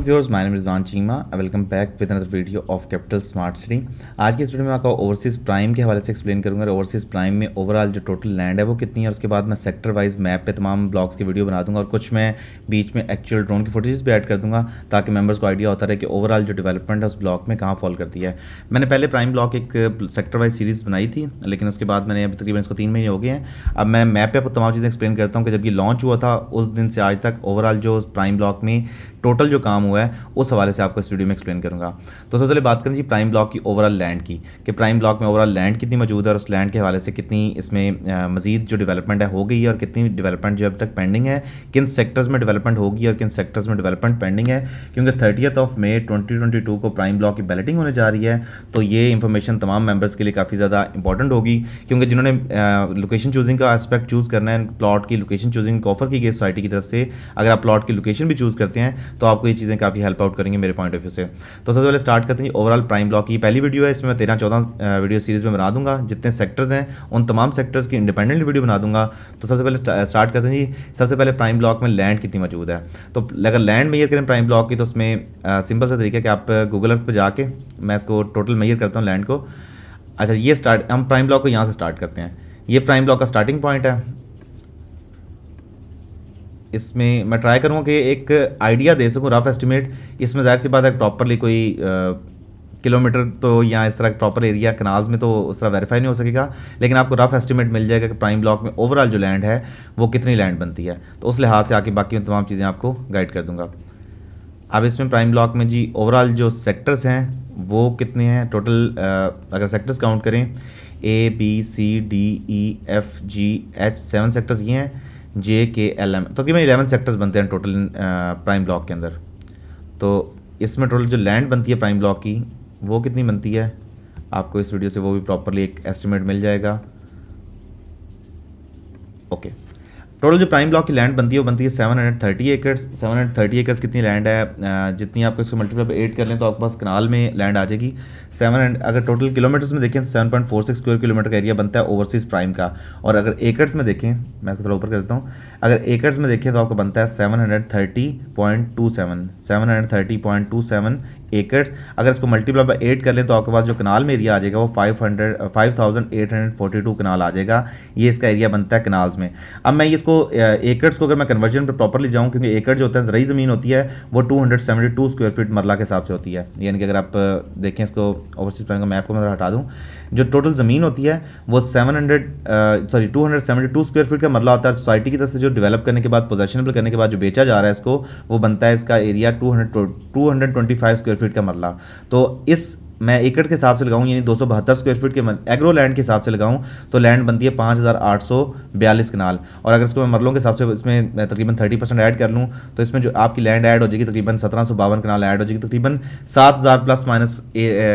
welcome viewers my name Rizwan Cheema welcome back with another video of capital smart city आज की studio में आपका overseas prime के हवाले से एक्सप्लेन करूंगा ओवरसीज़ प्राइम में ओवरऑल जो टोटल लैंड है वो कितनी है उसके बाद मैं सेक्टर वाइज मैप पे तमाम ब्लॉग्स की वीडियो बना दूंगा और कुछ मैं बीच में एक्चुअल ड्रोन की फोटेज भी एड कर दूंगा ताकि मेम्बर्स को आइडिया होता रहे कि ओवरऑल जो डेवलपमेंट है उस ब्लॉक में कहाँ फॉल करती है मैंने पहले प्राइम ब्लॉक एक सेक्टर वाइज सीरीज़ बनाई थी लेकिन उसके बाद मैंने अभी तकरीबन इसको तीन महीने हो गए हैं अब मैं मैप पर तमाम चीज़ें एक्सप्लेन करता हूँ कि जब ये लॉन्च हुआ था उस दिन से आज तक ओवरऑल जो प्राइम ब्लॉक में टोटल जो काम हुआ हुआ है उस हवाले से आपको इस वीडियो में एक्सप्लेन करूँगा तो सबसे पहले बात करें जी प्राइम ब्लॉक की ओवरऑल लैंड की कि प्राइम ब्लॉक में ओवरऑल लैंड कितनी मौजूद है और उस लैंड के हवाले से कितनी इसमें मजीद जो डेवलपमेंट है हो गई है और कितनी डेवलपमेंट जो अब तक पेंडिंग है किन सेक्टर्स में डेवलपमेंट होगी और किन सेक्टर्स में डेवलपमेंट पेंडिंग है क्योंकि थर्टियथ ऑफ मे ट्वेंटी को प्राइम ब्लॉक की बैलेटिंग होने जा रही है तो ये इंफॉर्मेशन तमाम मेम्बर्स के लिए काफ़ी ज़्यादा इंपॉर्टेंट होगी क्योंकि जिन्होंने लोकेशन चूजिंग का एस्पेक्ट चूज़ करना है प्लॉट की लोकेशन चूजिंग ऑफर की गई सोसाइटी की तरफ से अगर आप प्लॉट की लोकेशन भी चूज़ करते हैं तो आपको ये चीज़ें काफ़ी हेल्प आउट करेंगे मेरे पॉइंट ऑफ व्यू से तो सबसे पहले स्टार्ट करते हैं ओवरऑल प्राइम ब्लॉक की पहली वीडियो है इसमें तेरह चौदह वीडियो सीरीज़ में बना दूंगा जितने सेक्टर्स हैं उन तमाम सेक्टर्स की इंडिपेंडेंट वीडियो बना दूंगा तो सबसे पहले स्टार्ट करते हैं जी सबसे पहले प्राइम ब्लॉक में लैंड कितनी मौजूद है तो अगर लैंड मैयर करें प्राइम ब्लॉक की तो उसमें सिंपल सा तरीका कि आप गूगल अर्थ पर जाके मैं इसको टोटल मैयर करता हूँ लैंड को अच्छा ये स्टार्ट हम प्राइम ब्लॉक को यहाँ से स्टार्ट करते हैं ये प्राइम ब्लॉक का स्टार्टिंग पॉइंट है इसमें मैं ट्राई करूँगा कि एक आइडिया दे सकूँ रफ एस्टिमेट इसमें जाहिर सी बात है प्रॉपरली कोई किलोमीटर तो या इस तरह प्रॉपर एरिया कनाल्स में तो उस तरह वेरीफाई नहीं हो सकेगा लेकिन आपको रफ एस्टिमेट मिल जाएगा कि प्राइम ब्लॉक में ओवरऑल जो लैंड है वो कितनी लैंड बनती है तो उस लिहाज से आके बाकी तमाम चीज़ें आपको गाइड कर दूँगा अब इसमें प्राइम ब्लॉक में जी ओवरऑल जो सेक्टर्स हैं वो कितने हैं टोटल अगर सेक्टर्स काउंट करें A B C D E F G H seven sectors ये हैं जे के एल एम तो कि मैं इलेवन सेक्टर्स बनते हैं टोटल प्राइम ब्लॉक के अंदर तो इसमें टोटल जो लैंड बनती है प्राइम ब्लॉक की वो कितनी बनती है आपको इस वीडियो से वो भी प्रॉपरली एक एस्टिमेट मिल जाएगा ओके टोटल जो प्राइम ब्लॉक की लैंड बनती है वो बनती है seven hundred thirty acres seven hundred thirty acres कितनी लैंड है जितनी आपको इसको मल्टीप्लाई एड एट कर लें तो आपके पास कनाल में लैंड आ जाएगी सेवन अगर टोटल किलोमीटर्स में देखें तो seven point four six square kilometre का एरिया बनता है ओवरसीज प्राइम का और अगर एकर्स में देखें मैं थोड़ा ऊपर कर देता हूँ अगर एकर्स में देखें तो आपका बनता है seven hundred thirty point two seven seven hundred thirty point two seven acres अगर इसको मल्टीप्लाई बाई एट कर लें तो आपके पास जो कनाल में एरिया आ जाएगा वो five hundred five thousand eight hundred forty two kanal आ जाएगा ये इसका एरिया बनता है कनाल्स में अब मैं इसको एकर्स uh, को अगर मैं कन्वर्जन पर प्रॉपरली जाऊँ क्योंकि एकड़ जो होता है जरिए ज़मीन होती है वो two hundred seventy two square feet marla के हिसाब से होती है यानी कि अगर आप uh, देखें इसको ओवरसीज प्लान का मैप को मैं हटा दूँ जो टोटल ज़मीन होती है वो seven hundred sorry two hundred seventy two square feet का मरला होता है सोसाइटी की तरफ से जो डेवलप करने के बाद पोजेशनबल करने के बाद जो बेचा जा रहा है इसको वो बनता है इसका area two hundred two hundred twenty five square feet का मरला तो इस मैं एकड़ के हिसाब से लगाऊं यानी दो स्क्वायर फीट के एग्रो लैंड के हिसाब से लगाऊं तो लैंड बनती है पाँच हज़ार आठ सौ बयालीस कनाल और अगर इसको मैं मरलों के हिसाब से इसमें मैं तकरीबन थर्टी परसेंट ऐड कर लूं तो इसमें जो आपकी लैंड ऐड हो जाएगी तकरीबन सत्रह सौ बावन कनाल ऐड हो जाएगी तकरीबन सात हज़ार प्लस माइनस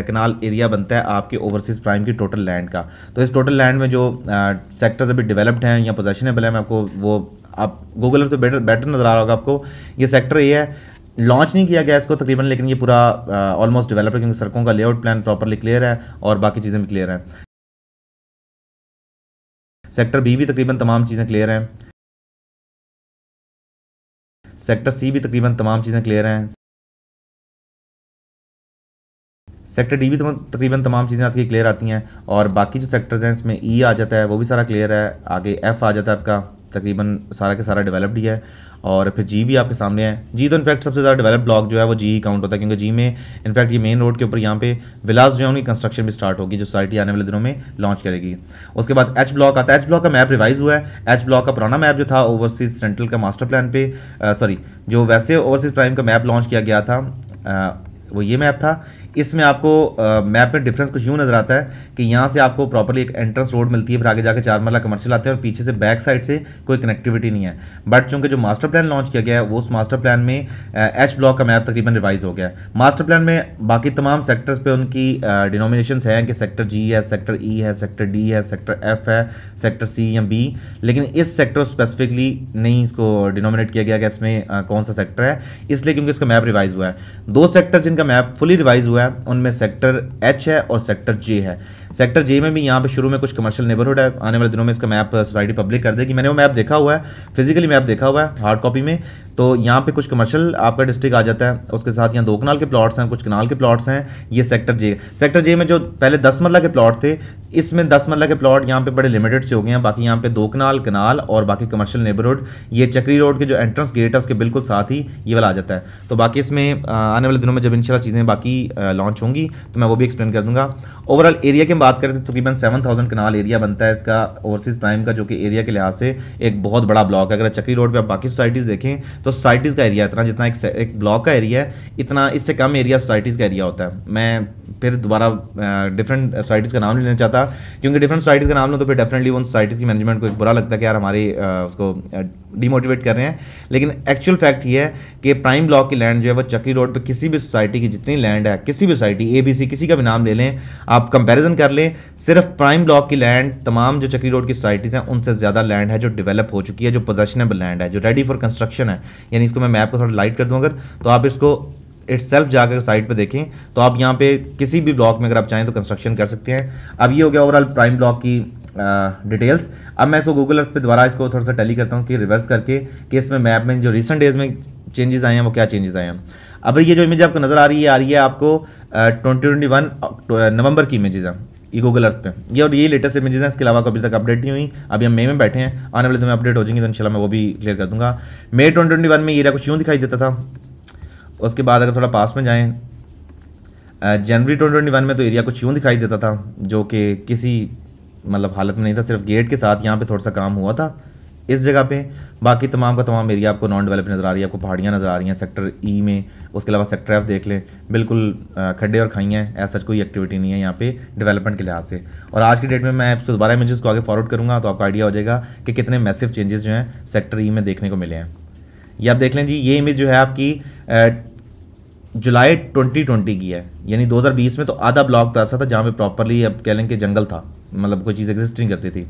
कनाल एरिया बनता है आपके ओवरसीज़ प्राइम की टोटल लैंड का तो इस टोटल लैंड में जो सेक्टर्स अभी डेवलप्ड हैं या पोजेशनेबल हैं मैं आपको वो आप गूगल पर तो बेटर बेटर नज़र आ रहा होगा आपको ये सेक्टर ये है लॉन्च नहीं किया गया इसको तकरीबन लेकिन ये पूरा ऑलमोस्ट डेवलप है क्योंकि सड़कों का लेआउट प्लान प्रॉपरली क्लियर है और बाकी चीज़ें भी क्लियर हैं सेक्टर बी भी तकरीबन तमाम चीज़ें क्लियर हैं सेक्टर सी भी तकरीबन तमाम चीज़ें क्लियर हैं सेक्टर डी भी तकरीबन तमाम चीज़ें आपकी क्लियर आती हैं और बाकी जो सेक्टर्स हैं इसमें ई e आ जाता है वो भी सारा क्लियर है आगे एफ आ जाता है आपका तकरीबन सारा के सारा डेवलप्ड ही है और फिर जी भी आपके सामने है जी तो इनफैक्ट सबसे ज़्यादा डेवलप ब्लॉक जो है वो जी ही काउंट होता है क्योंकि जी में इनफैक्ट ये मेन रोड के ऊपर यहाँ पे विलास जो है उनकी कंस्ट्रक्शन भी स्टार्ट होगी जो सोसाइटी आने वाले दिनों में लॉन्च करेगी उसके बाद एच ब्लॉक आता है एच ब्लॉक का मैप रिवाइज हुआ है एच ब्लॉक का पुराना मैप जो था ओवरसीज सेंट्रल का मास्टर प्लान पे सॉरी uh, जो वैसे ओवरसीज प्राइम का मैप लॉन्च किया गया था आ, uh, वो ये मैप था इसमें आपको मैप में डिफरेंस कुछ यूँ नज़र आता है कि यहाँ से आपको प्रॉपरली एक एंट्रेंस रोड मिलती है फिर आगे जाके चार मरला कमर्शियल आते हैं और पीछे से बैक साइड से कोई कनेक्टिविटी नहीं है बट चूंकि जो मास्टर प्लान लॉन्च किया गया है वो उस मास्टर प्लान में एच ब्लॉक का मैप तकरीबन रिवाइज हो गया है मास्टर प्लान में बाकी तमाम सेक्टर्स पर उनकी डिनोमिनेशन हैं कि सेक्टर जी है सेक्टर ई e है सेक्टर डी है सेक्टर एफ है सेक्टर सी या बी लेकिन इस सेक्टर स्पेसिफिकली नहीं इसको डिनोमिनेट किया गया कि इसमें कौन सा सेक्टर है इसलिए क्योंकि इसका मैप रिवाइज हुआ है दो सेक्टर जिनका मैप फुली रिवाइज हुआ है है उनमें सेक्टर एच है और सेक्टर जे है सेक्टर जे में भी यहाँ पे शुरू में कुछ कमर्शियल नेबरहुड है आने वाले दिनों में इसका मैप सोसाइटी पब्लिक कर देगी मैंने वो मैप देखा हुआ है फिजिकली मैप देखा हुआ है हार्ड कॉपी में तो यहाँ पे कुछ कमर्शियल आपका डिस्ट्रिक्ट आ जाता है उसके साथ यहाँ दो कनाल के प्लॉट्स हैं कुछ कनाल के प्लॉट्स हैं ये सेक्टर जे सेक्टर जे में जो पहले दस मरला के प्लॉट थे इसमें दस मरला के प्लॉट यहाँ पे बड़े लिमिटेड से हो गए हैं बाकी यहाँ पे दो कनाल कनाल और बाकी कमर्शियल नेबरहुड ये चक्री रोड के जो एंट्रेंस गेट है उसके बिल्कुल साथ ही ये वाला आ जाता है तो बाकी इसमें uh, आने वाले दिनों में जब इन चीज़ें बाकी uh, लॉन्च होंगी तो मैं वो भी एक्सप्लेन कर दूंगा ओवरऑल एरिया की बात करें तो तकरीबन सेवन थाउजेंड कनाल एरिया बनता है इसका ओवरसीज़ प्राइम का जो कि एरिया के लिहाज से एक बहुत बड़ा ब्लॉक है अगर चक्री रोड पर आप बाकी सोसाइटीज़ देखें तो सोसाइटीज़ का एरिया इतना जितना एक, एक ब्लॉक का एरिया है इतना इससे कम एरिया सोसाइटीज़ का एरिया होता है मैं फिर दोबारा डिफरेंट सोसाइटीज़ का नाम लेना चाहता क्योंकि डिफरेंट सोसाइटीज़ का नाम लो तो फिर डेफिनेटली उन सोसाइटीज़ की मैनेजमेंट को एक बुरा लगता है कि यार हमारी उसको डीमोटिवेट कर रहे हैं लेकिन एक्चुअल फैक्ट ये है कि प्राइम ब्लॉक की लैंड जो है वो चक्री रोड पर किसी भी सोसाइटी की जितनी लैंड है किसी किसी भी सोसाइटी ए बी सी किसी का भी नाम ले लें आप कंपैरिजन कर लें सिर्फ प्राइम ब्लॉक की लैंड तमाम जो चक्री रोड की सोसाइटीज़ हैं उनसे ज़्यादा लैंड है जो डेवलप हो चुकी है जो पोजेशनेबल लैंड है जो रेडी फॉर कंस्ट्रक्शन है यानी इसको मैं मैप को थोड़ा लाइट कर दूँ अगर तो आप इसको इट सेल्फ जाकर साइट पर देखें तो आप यहाँ पे किसी भी ब्लॉक में अगर आप चाहें तो कंस्ट्रक्शन कर सकते हैं अब ये हो गया ओवरऑल प्राइम ब्लॉक की डिटेल्स uh, अब मैं इसको गूगल अर्थ पे दोबारा इसको थोड़ा सा टैली करता हूँ कि रिवर्स करके कि इसमें मैप में जो रिसेंट डेज में चेंजेस आए हैं वो क्या चेंजेस आए हैं अब ये जो इमेज आपको नज़र आ रही है आ रही है आपको ट्वेंटी ट्वेंटी वन नवंबर की इमेजेज हैं ये गूगल अर्थ पे ये और ये लेटेस्ट इमेजेस हैं इसके अलावा अभी तक अपडेट नहीं हुई अभी हम मई में बैठे हैं आने वाले समय अपडेट हो जाएंगे तो इनशाला मैं वो भी क्लियर कर दूंगा मई ट्वेंटी ट्वेंटी वन में ये कुछ यूँ दिखाई देता था उसके बाद अगर थोड़ा पास में जाएँ जनवरी ट्वेंटी ट्वेंटी वन में तो एरिया कुछ यूँ दिखाई देता था जो कि किसी मतलब हालत में नहीं था सिर्फ गेट के साथ यहाँ पर थोड़ा सा काम हुआ था इस जगह पे बाकी तमाम का तमाम एरिया आपको नॉन डेवलप नज़र आ रही है आपको पहाड़ियाँ नज़र आ रही हैं सेक्टर ई e में उसके अलावा सेक्टर एफ देख लें बिल्कुल खड्डे और खाइयाँ हैं ऐसा कोई एक्टिविटी नहीं है यहाँ पे डेवलपमेंट के लिहाज से और आज की डेट में मैं आपको दोबारा इमेजेस को आगे फॉरवर्ड करूँगा तो आपको आइडिया हो जाएगा कि कितने मैसिव चेंजेस जो हैं सेक्टर ई e में देखने को मिले हैं ये आप देख लें जी ये इमेज जो है आपकी जुलाई ट्वेंटी की है यानी दो में तो आधा ब्लॉक तो ऐसा था जहाँ पर प्रॉपरली अब कह लें कि जंगल था मतलब कोई चीज़ एग्जिस्ट नहीं करती थी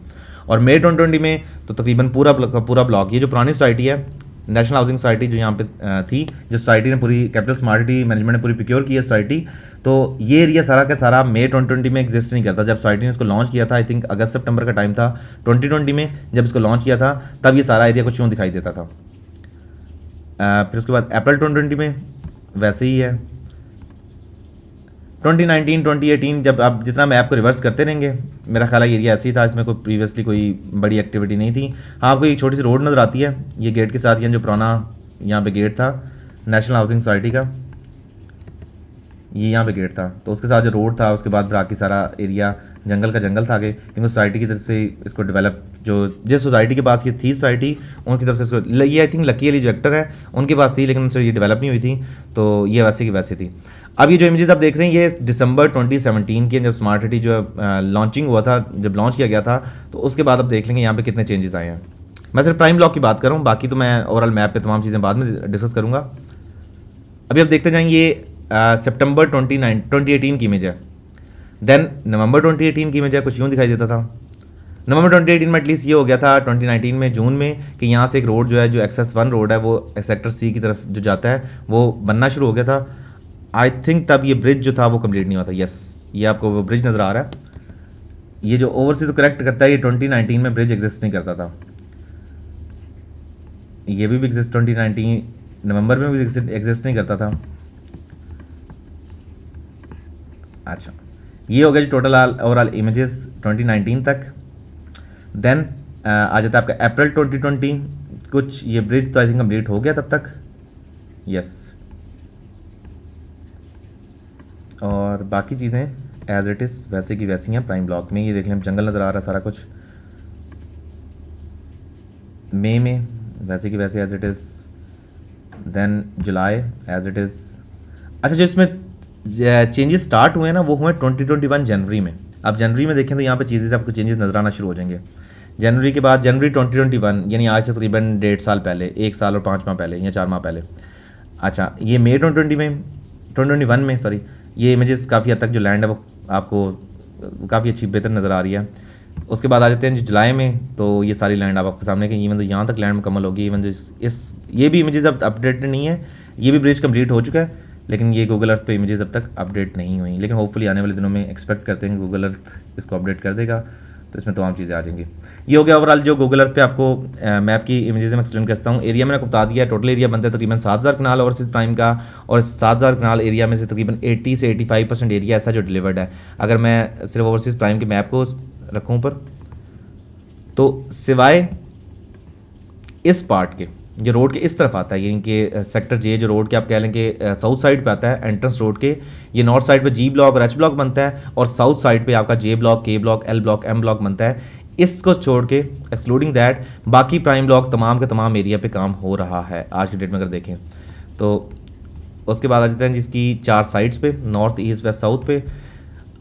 और मई ट्वेंटी में तो तकरीबन पूरा पूरा ब्लॉक ये जो पुरानी सोसाइटी है नेशनल हाउसिंग सोसाइटी जो यहाँ पे थी जो सोसाइटी ने पूरी कैपिटल स्मार्टी मैनेजमेंट ने पूरी प्रिक्योर की है सोसाइटी तो ये एरिया सारा का सारा मई ट्वेंटी ट्वेंटी में एग्जिस्ट नहीं करता जब सोसाइटी ने इसको लॉन्च किया था आई थिंक अगस्त सितंबर का टाइम था ट्वेंटी ट्वेंटी में जब इसको लॉन्च किया था तब ये सारा एरिया कुछ यूँ दिखाई देता था आ, फिर उसके बाद अप्रैल ट्वेंटी में वैसे ही है 2019, 2018 जब आप जितना मैं ऐप को रिवर्स करते रहेंगे मेरा ख्याल एरिया ऐसे ही था इसमें कोई प्रीवियसली कोई बड़ी एक्टिविटी नहीं थी हाँ आपको एक छोटी सी रोड नज़र आती है ये गेट के साथ यहाँ जो पुराना यहाँ पे गेट था नेशनल हाउसिंग सोसाइटी का ये यहाँ पे गेट था तो उसके साथ जो रोड था उसके बाद फिर आके सारा एरिया जंगल का जंगल था आगे लेकिन सोसाइटी की तरफ से इसको डेवलप जो जिस सोसाइटी के पास ये थी सोसाइटी उनकी तरफ से इसको ये आई थिंक लकी अली जो एक्टर है उनके पास थी लेकिन उनसे ये डेवलप नहीं हुई थी तो ये वैसे की वैसे थी अब ये जो इमेजेस आप देख रहे हैं ये दिसंबर 2017 की जब स्मार्ट सिटी जो लॉन्चिंग हुआ था जब लॉन्च किया गया था तो उसके बाद आप देख लेंगे यहाँ पे कितने चेंजेस आए हैं मैं सिर्फ प्राइम ब्लॉक की बात कर रहा हूँ बाकी तो मैं ओवरऑल मैप पे तमाम चीज़ें बाद में डिस्कस करूँगा अभी आप देखते जाएंगे ये September twenty nine twenty eighteen की इमेज है देन नवंबर 2018 की मुझे कुछ यूँ दिखाई देता था नवंबर 2018 में एटलीस्ट ये हो गया था 2019 में जून में कि यहाँ से एक रोड जो है जो एक्सेस वन रोड है वो सेक्टर सी की तरफ जो जाता है वो बनना शुरू हो गया था आई थिंक तब ये ब्रिज जो था वो कम्प्लीट नहीं हुआ था यस ये आपको वो ब्रिज नज़र आ रहा है ये जो ओवर तो करेक्ट करता है ये ट्वेंटी में ब्रिज एग्जिस्ट नहीं करता था ये भी एग्जिस्ट ट्वेंटी नवंबर में भी एग्जिस्ट नहीं करता था अच्छा ये हो गया जी टोटल ओवरऑल इमेजेस 2019 तक देन uh, आ जाता है आपका अप्रैल 2020 कुछ ये ब्रिज तो आई थिंक कंप्लीट हो गया तब तक यस और बाकी चीज़ें एज इट इज़ वैसे की वैसी हैं प्राइम ब्लॉक में ये देख लें जंगल नज़र आ रहा है सारा कुछ मे में वैसे की वैसे as it is then July as it is अच्छा जो इसमें चेंजेस स्टार्ट हुए ना वो हुए ट्वेंटी ट्वेंटी वन जनवरी में आप जनवरी में देखें तो यहाँ पे चीज़ें आपको चेंजेस नजर आना शुरू हो जाएंगे जनवरी के बाद जनवरी ट्वेंटी ट्वेंटी वन यानी आज से तकरीबन डेढ़ साल पहले एक साल और पाँच माह पहले या चार माह पहले अच्छा ये मई ट्वेंटी ट्वेंटी में ट्वेंटी ट्वेंटी वन में सॉरी ये इमेजेस काफ़ी हद तक जो लैंड है वो आपको काफ़ी अच्छी बेहतर नज़र आ रही है उसके बाद आ जाते हैं जो जुलाई में तो ये सारी लैंड आप आपके सामने कहीं इवन तो यहाँ तक लैंड मुकम्मल होगी इवन जो इस, इस ये भी इमेजेस अब अपडेटेड नहीं है ये भी ब्रिज कम्प्लीट हो चुका है लेकिन ये गूगल अर्थ पे इमेजेस अब तक अपडेट नहीं हुई लेकिन होपफुली आने वाले दिनों में एक्सपेक्ट करते हैं गूगल अर्थ इसको अपडेट कर देगा तो इसमें तमाम चीज़ें आ जाएंगी ये हो गया ओवरऑल जो गूगल अर्थ पे आपको मैप की इमेजेस में एक्सप्लेन करता हूँ एरिया मैंने आपको बता दिया टोटल एरिया बनता है तकरीबन सात हज़ार कनाल ओवरसीज प्राइम का और सात हज़ार कनाल एरिया में से तकरीबन एटी से एटी फाइव परसेंट एरिया ऐसा जो डिलीवर्ड है अगर मैं सिर्फ ओवरसीज़ प्राइम के मैप को रखूँ पर तो सिवाय इस पार्ट के ये रोड के इस तरफ आता है यानी कि सेक्टर जे जो रोड के आप कह लेंगे साउथ साइड पे आता है एंट्रेंस रोड के ये नॉर्थ साइड पे जी ब्लॉक और एच ब्लॉक बनता है और साउथ साइड पे आपका J block K block L block M block बनता है इसको छोड़ के एक्सक्लूडिंग दैट बाकी प्राइम ब्लॉक तमाम के तमाम एरिया पर काम हो रहा है आज के डेट में अगर देखें तो उसके बाद आ जाते हैं जिसकी चार साइड्स पे नॉर्थ ईस्ट वेस्ट साउथ पे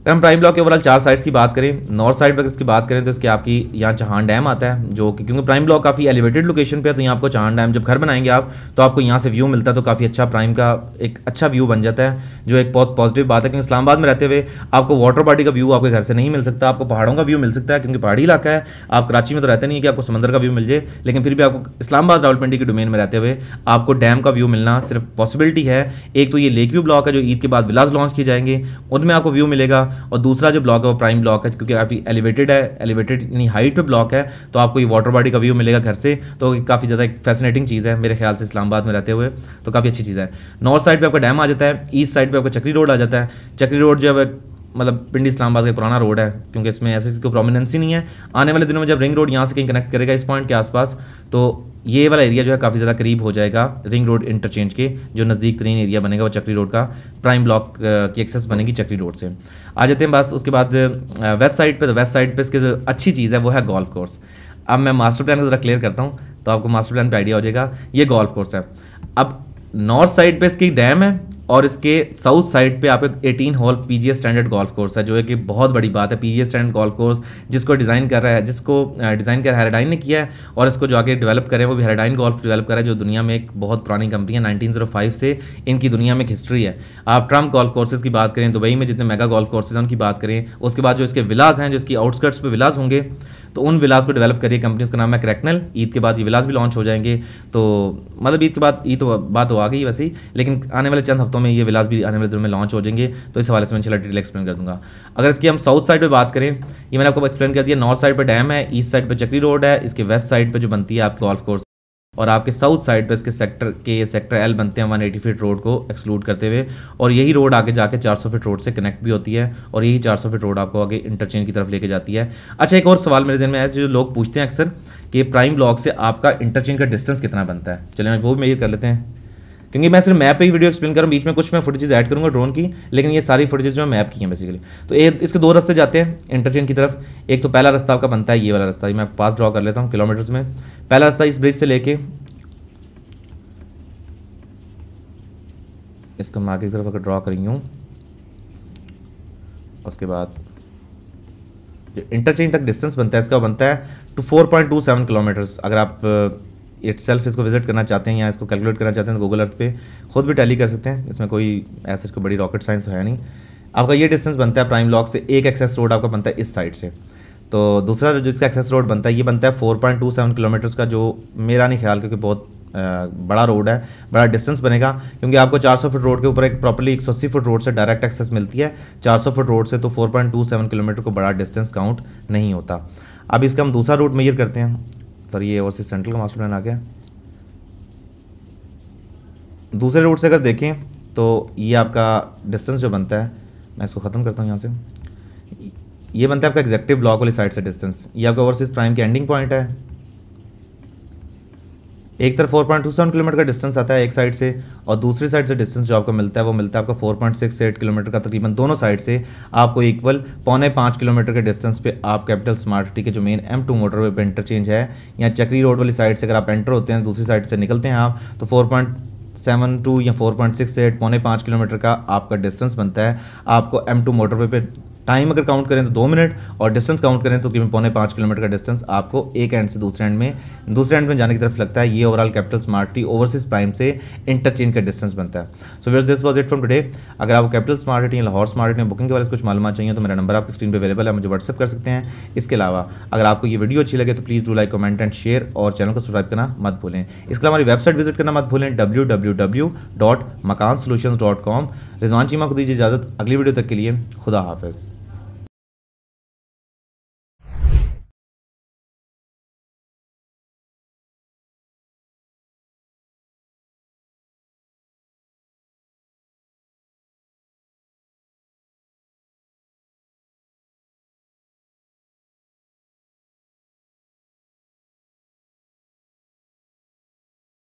अगर हम प्राइम ब्लॉक के ओवरऑल चार साइड्स की बात करें नॉर्थ साइड पर इसकी बात करें तो इसके आपकी यहाँ चहान डैम आता है जो कि क्योंकि प्राइम ब्लॉक काफ़ी एलिवेटेड लोकेशन पे है तो यहाँ आपको चहान डैम जब घर बनाएंगे आप तो आपको यहाँ से व्यू मिलता है तो काफ़ी अच्छा प्राइम का एक अच्छा व्यू बन जाता है जो एक बहुत पॉजिटिव बात है क्योंकि इस्लामाबाद में रहते हुए आपको वाटर बॉडी का व्यू आपके घर से नहीं मिल सकता आपको पहाड़ों का व्यू मिल सकता है क्योंकि पहाड़ी इलाका है आप कराची में तो रहते नहीं है कि आपको समंदर का व्यू मिल जाए लेकिन फिर भी आपको इस्लामाबाद रावलपिंडी के डोमेन में रहते हुए आपको डैम का व्यू मिलना सिर्फ पॉसिबिलिटी है एक तो ये लेक व्यू ब्लॉक है जो ईद के बाद विलास लॉन्च किए जाएंगे उनमें आपको व्यू मिलेगा और दूसरा जो ब्लॉक है वो प्राइम ब्लॉक है क्योंकि काफ़ी एलिवेटेड है एलिवेटेड यानी हाइट पे ब्लॉक है तो आपको ये वाटर बॉडी का व्यू मिलेगा घर से तो काफ़ी ज़्यादा एक फैसिनेटिंग चीज़ है मेरे ख्याल से इस्लामाबाद में रहते हुए तो काफ़ी अच्छी चीज़ है नॉर्थ साइड पर आपका डैम आ जाता है ईस्ट साइड पर आपका चक्री रोड आ जाता है चक्री रोड जो है मतलब पिंडी इस्लामाबाद का पुराना रोड है क्योंकि इसमें ऐसे कोई प्रोमिनेंस ही नहीं है आने वाले दिनों में जब रिंग रोड यहाँ से कहीं कनेक्ट करेगा इस पॉइंट के आसपास तो ये वाला एरिया जो है काफ़ी ज़्यादा करीब हो जाएगा रिंग रोड इंटरचेंज के जो नज़दीक तरीन एरिया बनेगा वो चक्री रोड का प्राइम ब्लॉक की एक्सेस बनेगी चक्री रोड से आ जाते हैं बस उसके बाद वेस्ट साइड पर तो वेस्ट साइड पर इसकी जो अच्छी चीज़ है वो है गोल्फ कोर्स अब मैं मास्टर प्लान को ज़रा क्लियर करता हूँ तो आपको मास्टर प्लान पर आइडिया हो जाएगा ये गोल्फ कोर्स है अब नॉर्थ साइड पर इसकी डैम है और इसके साउथ साइड पे एक eighteen hole PGA standard golf course है जो है कि बहुत बड़ी बात है पीजीए स्टैंडर्ड गोल्फ कोर्स जिसको डिज़ाइन कर रहा है जिसको डिज़ाइन कर हेराडाइन ने किया है और इसको जो आगे डेवलप करें वो भी हेराडाइन गोल्फ डेवलप करा है जो दुनिया में एक बहुत पुरानी कंपनी है नाइनटीन oh से इनकी दुनिया में एक हिस्ट्री है आप ट्रम्प गोल्फ कोर्सेज की बात करें दुबई में जितने मेगा गोल्फ कोर्सेज हैं उनकी बात करें उसके बाद जो इसके विलाज हैं जो इसकी आउटस्कर्ट्स पर विलाज होंगे तो उन विलास को डेवलप करिए कंपनी उसका नाम है क्रैकनल ईद के बाद ये विलास भी लॉन्च हो जाएंगे तो मतलब ईद के बाद ईद तो बात तो आ गई वैसे ही लेकिन आने वाले चंद हफ्तों में ये विलास भी आने वाले दिनों में लॉन्च हो जाएंगे तो इस हवाले से मैं चला डिटेल एक्सप्लेन कर दूंगा अगर इसकी हम साउथ साइड पर बात करें ये मैंने आपको एक्सप्लेन कर दिया नॉर्थ साइड पर डैम है ईस्ट साइड पर चक्री रोड है इसके वेस्ट साइड पर जो बनती है आपकी गॉल्फ कोर्स और आपके साउथ साइड पर इसके सेक्टर के सेक्टर एल बनते हैं 180 फीट रोड को एक्सक्लूड करते हुए और यही रोड आगे जाके 400 फीट रोड से कनेक्ट भी होती है और यही 400 फीट रोड आपको आगे इंटरचेंज की तरफ लेके जाती है अच्छा एक और सवाल मेरे दिन में है जो लोग पूछते हैं अक्सर कि प्राइम ब्लॉक से आपका इंटरचेंज का डिस्टेंस कितना बनता है चलिए वो भी मेयर कर लेते हैं क्योंकि मैं सिर्फ मैप पे ही वीडियो एक्सप्लेन करूँ बीच में कुछ मैं फुटेज ऐड करूँगा ड्रोन की लेकिन ये सारी फुटेज जो है मैप की हैं बेसिकली तो ए, इसके दो रास्ते जाते हैं इंटरचेंज की तरफ एक तो पहला रास्ता आपका बनता है ये वाला रास्ता मैं पास ड्रॉ कर लेता हूँ किलोमीटर्स में पहला रास्ता इस ब्रिज से लेके इसको मैं आगे की तरफ अगर ड्रॉ करी हूँ उसके बाद जो इंटरचेंज तक डिस्टेंस बनता है इसका बनता है two four point two seven kilometers अगर आप इट सेल्फ इसको विजिट करना चाहते हैं या इसको कैलकुलेट करना चाहते हैं तो गूगल अर्थ पे खुद भी टैली कर सकते हैं इसमें कोई ऐसे कोई बड़ी रॉकेट साइंस तो है नहीं आपका ये डिस्टेंस बनता है प्राइम लॉक से एक एक्सेस रोड आपका बनता है इस साइड से तो दूसरा जो इसका एक्सेस रोड बनता है ये बनता है four point two seven kilometers का जो मेरा नहीं ख्याल क्योंकि बहुत बड़ा रोड है बड़ा डिस्टेंस बनेगा क्योंकि आपको 400 फुट रोड के ऊपर एक प्रॉपरली 180 फुट रोड से डायरेक्ट एक्सेस मिलती है 400 फुट रोड से तो 4.27 किलोमीटर को बड़ा डिस्टेंस काउंट नहीं होता अब इसका हम दूसरा रूट मेयर करते हैं सर ये ओवरसीज सेंट्रल का मास्टर प्लान आ गया दूसरे रूट से अगर देखें तो ये आपका डिस्टेंस जो बनता है मैं इसको ख़त्म करता हूँ यहाँ से ये बनता है आपका एग्जेक्टिव ब्लॉक वाली साइड से डिस्टेंस ये आपका ओवरसीज प्राइम की एंडिंग पॉइंट है एक तरफ four point two seven kilometer का डिस्टेंस आता है एक साइड से और दूसरी साइड से डिस्टेंस जो आपको मिलता है वो मिलता है आपका four point six eight kilometer का तकरीबन दोनों साइड से आपको इक्वल पौने पाँच किलोमीटर के डिस्टेंस पे आप कैपिटल स्मार्ट सिटी के जो मेन एम टू मोटरवे पर इंटरचेंज है या चक्री रोड वाली साइड से अगर आप एंटर होते हैं दूसरी साइड से निकलते हैं आप तो फोर पॉइंट सेवन टू या फोर पॉइंट सिक्स एट पौने पाँच किलोमीटर का आपका डिस्टेंस बनता है आपको एम टू मोटरवे पर टाइम अगर काउंट करें तो दो मिनट और डिस्टेंस काउंट करें तो कि पौने पाँच किलोमीटर का डिस्टेंस आपको एक एंड से दूसरे एंड में दूसरे एंड में जाने की तरफ लगता है ये overall capital T overseas prime से इंटरचेंज का डिस्टेंस बनता है सो वेज this was it from today अगर आपको कैपिटल स्मार्ट या लाहौर स्मार्ट में बुकिंग के बारे में कुछ मालूम चाहिए तो मेरा नंबर आपकी स्क्रीन पर अवेलेबल है मुझे व्हाट्सअप कर सकते हैं इसके अलावा अगर आपको ये वीडियो अच्छी लगे तो please do like comment and share और चैनल को सब्सक्राइब करना मत भूलें इसके अलावा हमारी वेबसाइट विजिट करना मत भूलें W W W dot Makaan solution dot com Rizwan Cheema को दीजिए इजाज़त अगली वीडियो तक के लिए खुदा हाफिज़